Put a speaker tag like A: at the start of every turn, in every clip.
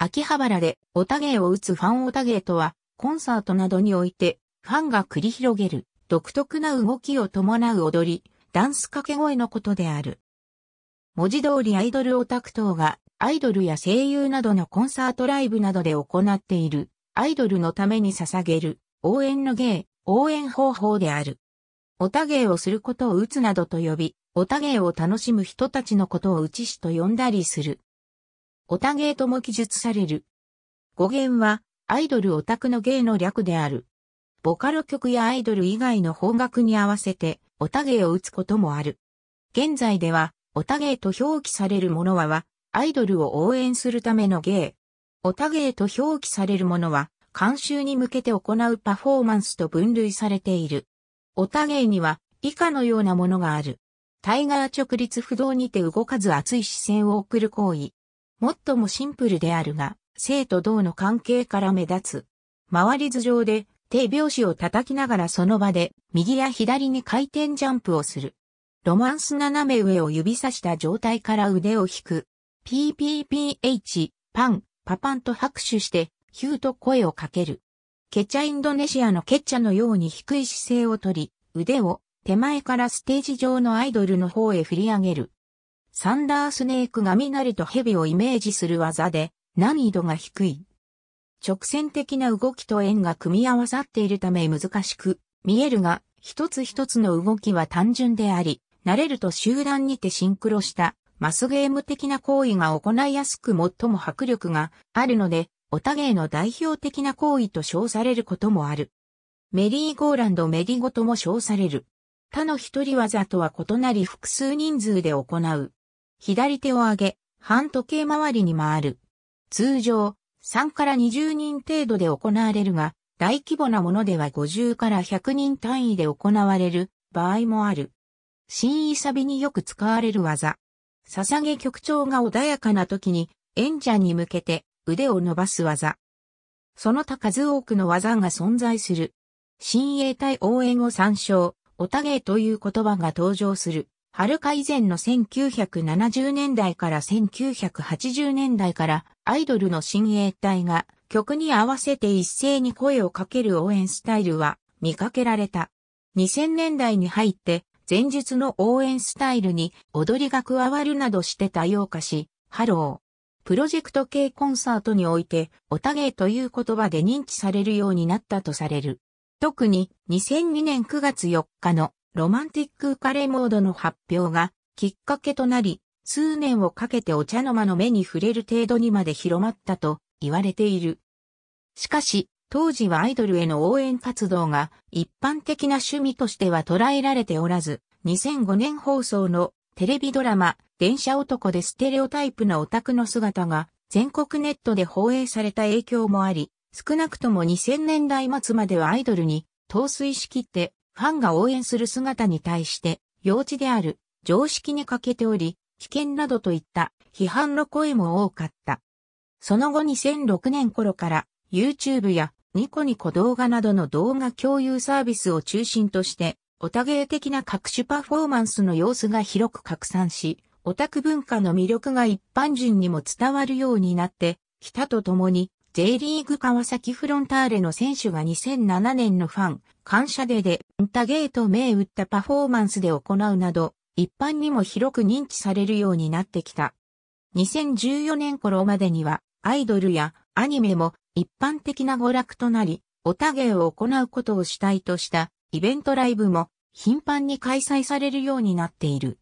A: 秋葉原でオタ芸を打つファンオタ芸とは、コンサートなどにおいて、ファンが繰り広げる、独特な動きを伴う踊り、ダンス掛け声のことである。文字通りアイドルオタク等が、アイドルや声優などのコンサートライブなどで行っている、アイドルのために捧げる、応援の芸、応援方法である。オタ芸をすることを打つなどと呼び、オタ芸を楽しむ人たちのことを打ち師と呼んだりする。オタ芸とも記述される。語源は、アイドルオタクの芸の略である。ボカロ曲やアイドル以外の方角に合わせて、オタ芸を打つこともある。現在では、オタ芸と表記されるものは、アイドルを応援するための芸。オタ芸と表記されるものは、監修に向けて行うパフォーマンスと分類されている。オタ芸には、以下のようなものがある。タイガー直立不動にて動かず熱い視線を送る行為。最もシンプルであるが、生と同の関係から目立つ。周り図上で、手拍子を叩きながらその場で、右や左に回転ジャンプをする。ロマンス斜め上を指さした状態から腕を引く。PPPH、パン、パパンと拍手して、ヒューと声をかける。ケチャインドネシアのケッチャのように低い姿勢をとり、腕を手前からステージ上のアイドルの方へ振り上げる。サンダースネークが雷と蛇をイメージする技で難易度が低い。直線的な動きと円が組み合わさっているため難しく見えるが一つ一つの動きは単純であり、慣れると集団にてシンクロしたマスゲーム的な行為が行いやすく最も迫力があるので、オタゲーの代表的な行為と称されることもある。メリーゴーランドメリゴとも称される。他の一人技とは異なり複数人数で行う左手を上げ、半時計回りに回る。通常、3から20人程度で行われるが、大規模なものでは50から100人単位で行われる場合もある。新イサビによく使われる技。捧げ曲調が穏やかな時に演者に向けて腕を伸ばす技。その他数多くの技が存在する。新衛隊応援を参照、おたげという言葉が登場する。はるか以前の1970年代から1980年代からアイドルの新鋭隊が曲に合わせて一斉に声をかける応援スタイルは見かけられた。2000年代に入って前述の応援スタイルに踊りが加わるなどして多様化し、ハロー。プロジェクト系コンサートにおいて、おたげという言葉で認知されるようになったとされる。特に2002年9月4日のロマンティックカレーモードの発表がきっかけとなり、数年をかけてお茶の間の目に触れる程度にまで広まったと言われている。しかし、当時はアイドルへの応援活動が一般的な趣味としては捉えられておらず、2005年放送のテレビドラマ、電車男でステレオタイプなオタクの姿が全国ネットで放映された影響もあり、少なくとも2000年代末まではアイドルに陶酔しきってファンが応援する姿に対して、幼稚である、常識に欠けており、危険などといった批判の声も多かった。その後2006年頃から YouTube やニコニコ動画などの動画共有サービスを中心として、オタ芸的な各種パフォーマンスの様子が広く拡散し、オタク文化の魅力が一般人にも伝わるようになってきたとともに、J リーグ川崎フロンターレの選手が2007年のファン、感謝デーで、タゲート銘打ったパフォーマンスで行うなど、一般にも広く認知されるようになってきた。2014年頃までには、アイドルやアニメも一般的な娯楽となり、オタゲーを行うことを主体としたイベントライブも頻繁に開催されるようになっている。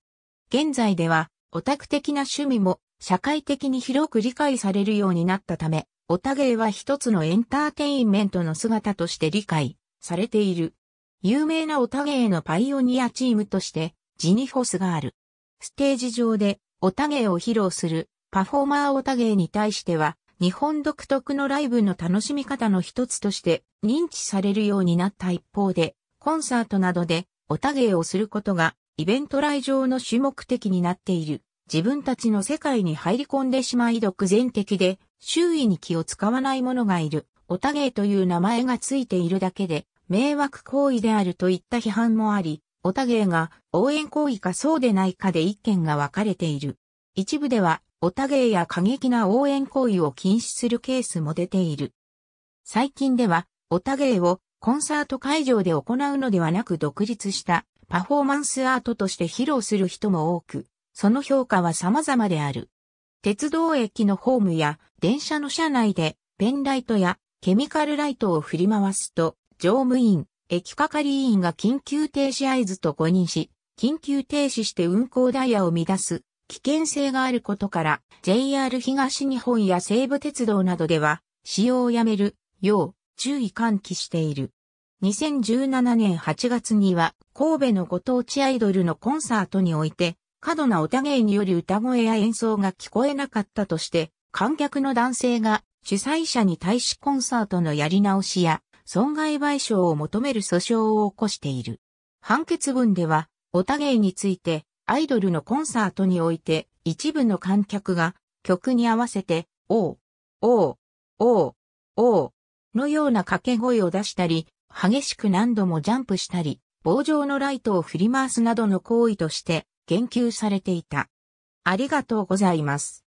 A: 現在ではオタク的な趣味も社会的に広く理解されるようになったため、オタ芸は一つのエンターテインメントの姿として理解されている。有名なオタ芸のパイオニアチームとして、ジニフォスがある。ステージ上でオタ芸を披露するパフォーマーオタ芸に対しては、日本独特のライブの楽しみ方の一つとして認知されるようになった一方で、コンサートなどでオタ芸をすることがイベント来場の主目的になっている。自分たちの世界に入り込んでしまい独善的で周囲に気を使わない者がいる、オタゲーという名前がついているだけで、迷惑行為であるといった批判もあり、オタゲーが応援行為かそうでないかで意見が分かれている。一部では、オタゲーや過激な応援行為を禁止するケースも出ている。最近では、オタゲーをコンサート会場で行うのではなく独立したパフォーマンスアートとして披露する人も多く、その評価は様々である。鉄道駅のホームや電車の車内でペンライトやケミカルライトを振り回すと、乗務員、駅係員が緊急停止合図と誤認し、緊急停止して運行ダイヤを乱す危険性があることから、JR 東日本や西武鉄道などでは、使用をやめるよう注意喚起している。2017年8月には、神戸のご当地アイドルのコンサートにおいて、過度な歌芸により歌声や演奏が聞こえなかったとして、観客の男性が主催者に対しコンサートのやり直しや損害賠償を求める訴訟を起こしている。判決文では、オタゲイについて、アイドルのコンサートにおいて、一部の観客が曲に合わせて、おう、おう、おう、おう、のような掛け声を出したり、激しく何度もジャンプしたり、棒状のライトを振り回すなどの行為として、言及されていた。ありがとうございます。